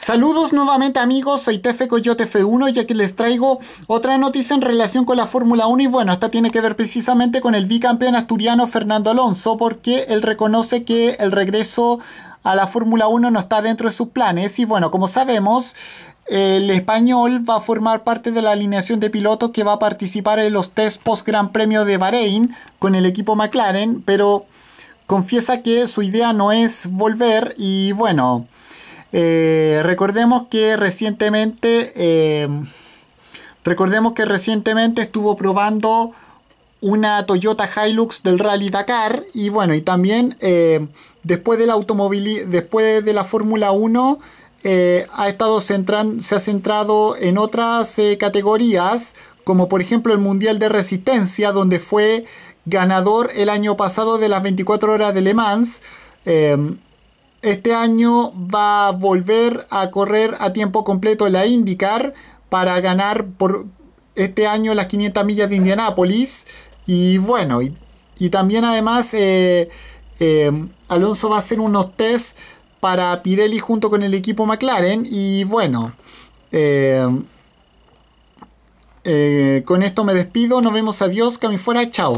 Saludos nuevamente amigos, soy Tefe Coyote F1 y aquí les traigo otra noticia en relación con la Fórmula 1 y bueno, esta tiene que ver precisamente con el bicampeón asturiano Fernando Alonso porque él reconoce que el regreso a la Fórmula 1 no está dentro de sus planes y bueno, como sabemos, el español va a formar parte de la alineación de pilotos que va a participar en los test post Gran Premio de Bahrein con el equipo McLaren, pero confiesa que su idea no es volver y bueno, eh, recordemos que recientemente eh, recordemos que recientemente estuvo probando una Toyota Hilux del Rally Dakar y bueno y también eh, después del después de la Fórmula 1 ha estado se ha centrado en otras categorías como por ejemplo el Mundial de Resistencia donde fue ganador el año pasado de las 24 horas de Le Mans este año va a volver a correr a tiempo completo la IndyCar para ganar por este año las 500 millas de Indianápolis. Y bueno, y, también además eh, eh, Alonso va a hacer unos tests para Pirelli junto con el equipo McLaren. Y bueno, eh, con esto me despido. Nos vemos. Adiós. Cami fuera. Chao.